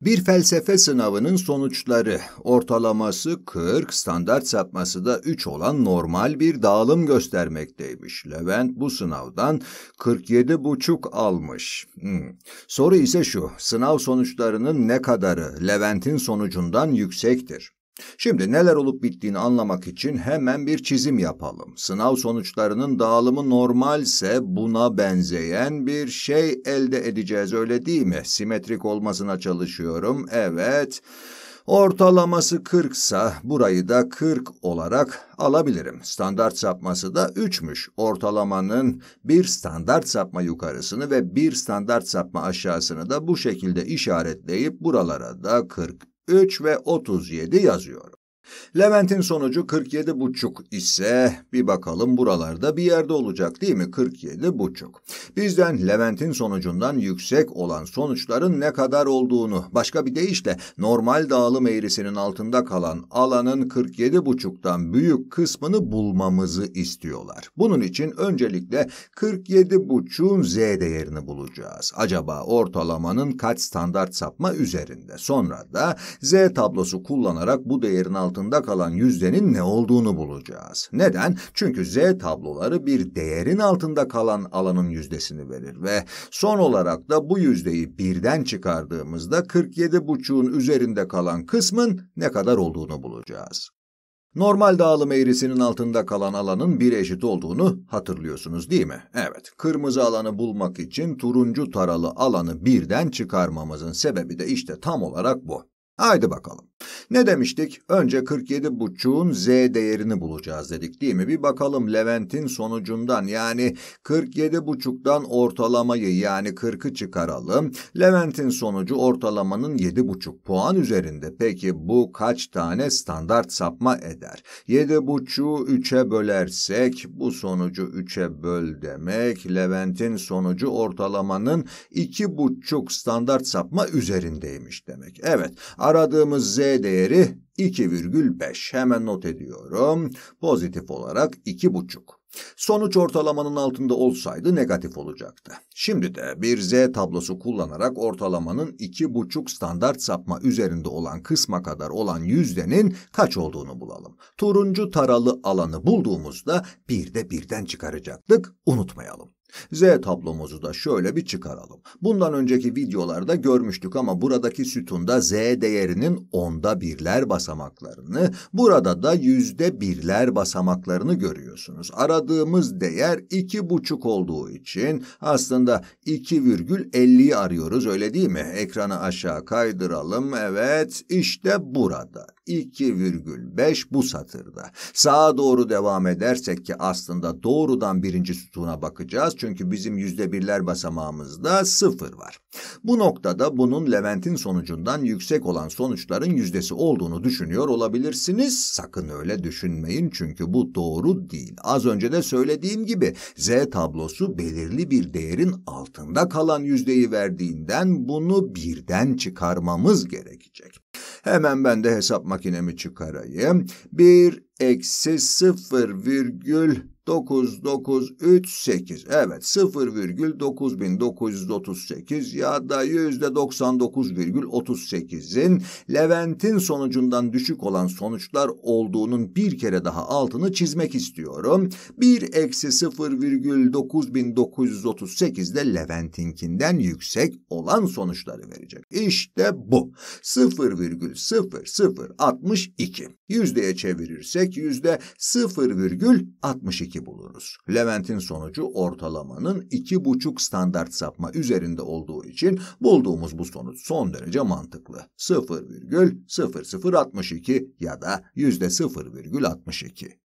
Bir felsefe sınavının sonuçları ortalaması 40, standart sapması da 3 olan normal bir dağılım göstermekteymiş. Levent bu sınavdan 47,5 almış. Hmm. Soru ise şu, sınav sonuçlarının ne kadarı Levent'in sonucundan yüksektir? Şimdi neler olup bittiğini anlamak için hemen bir çizim yapalım. Sınav sonuçlarının dağılımı normalse buna benzeyen bir şey elde edeceğiz öyle değil mi? Simetrik olmasına çalışıyorum. Evet. Ortalaması 40 ise burayı da 40 olarak alabilirim. Standart sapması da 3'müş. Ortalamanın bir standart sapma yukarısını ve bir standart sapma aşağısını da bu şekilde işaretleyip buralara da 40 3 ve 37 yazıyorum. Levent'in sonucu 47,5 ise bir bakalım buralarda bir yerde olacak değil mi? 47,5. Bizden Levent'in sonucundan yüksek olan sonuçların ne kadar olduğunu başka bir deyişle normal dağılım eğrisinin altında kalan alanın 47,5'tan büyük kısmını bulmamızı istiyorlar. Bunun için öncelikle 47,5'un z değerini bulacağız. Acaba ortalamanın kaç standart sapma üzerinde? Sonra da z tablosu kullanarak bu değerin altında altında kalan yüzdenin ne olduğunu bulacağız. Neden? Çünkü z tabloları bir değerin altında kalan alanın yüzdesini verir ve son olarak da bu yüzdeyi birden çıkardığımızda 47,5'un üzerinde kalan kısmın ne kadar olduğunu bulacağız. Normal dağılım eğrisinin altında kalan alanın bir eşit olduğunu hatırlıyorsunuz değil mi? Evet, kırmızı alanı bulmak için turuncu taralı alanı birden çıkarmamızın sebebi de işte tam olarak bu. Haydi bakalım. Ne demiştik? Önce 47.5'un z değerini bulacağız dedik değil mi? Bir bakalım Levent'in sonucundan yani 47.5'dan ortalamayı yani 40'ı çıkaralım. Levent'in sonucu ortalamanın 7.5 puan üzerinde. Peki bu kaç tane standart sapma eder? 7.5'u 3'e bölersek bu sonucu 3'e böl demek. Levent'in sonucu ortalamanın 2.5 standart sapma üzerindeymiş demek. Evet aradığımız z değeri 2,5. Hemen not ediyorum. Pozitif olarak 2,5. Sonuç ortalamanın altında olsaydı negatif olacaktı. Şimdi de bir Z tablosu kullanarak ortalamanın 2,5 standart sapma üzerinde olan kısma kadar olan yüzdenin kaç olduğunu bulalım. Turuncu taralı alanı bulduğumuzda bir de birden çıkaracaktık, unutmayalım. Z tablomuzu da şöyle bir çıkaralım. Bundan önceki videolarda görmüştük ama buradaki sütunda Z değerinin onda birler basamaklarını, burada da yüzde birler basamaklarını görüyorsunuz. Aradığımız değer iki buçuk olduğu için aslında 2,50'yi arıyoruz öyle değil mi? Ekranı aşağı kaydıralım. Evet işte burada 2,5 bu satırda. Sağa doğru devam edersek ki aslında doğrudan birinci sütuna bakacağız. Çünkü çünkü bizim yüzde birler basamağımızda sıfır var. Bu noktada bunun Levent'in sonucundan yüksek olan sonuçların yüzdesi olduğunu düşünüyor olabilirsiniz. Sakın öyle düşünmeyin çünkü bu doğru değil. Az önce de söylediğim gibi Z tablosu belirli bir değerin altında kalan yüzdeyi verdiğinden bunu birden çıkarmamız gerekecek. Hemen ben de hesap makinemi çıkarayım. 1 eksi 0 virgül 9938 evet 0,9938 ya da %99,38'in Levent'in sonucundan düşük olan sonuçlar olduğunun bir kere daha altını çizmek istiyorum. 1 eksi 0,9938 de Levent'inkinden yüksek olan sonuçları verecek. İşte bu 0,0062. Yüzdeye çevirirsek yüzde 0,62 buluruz. Levent'in sonucu ortalamanın 2,5 standart sapma üzerinde olduğu için bulduğumuz bu sonuç son derece mantıklı. 0,0062 ya da yüzde %0,62.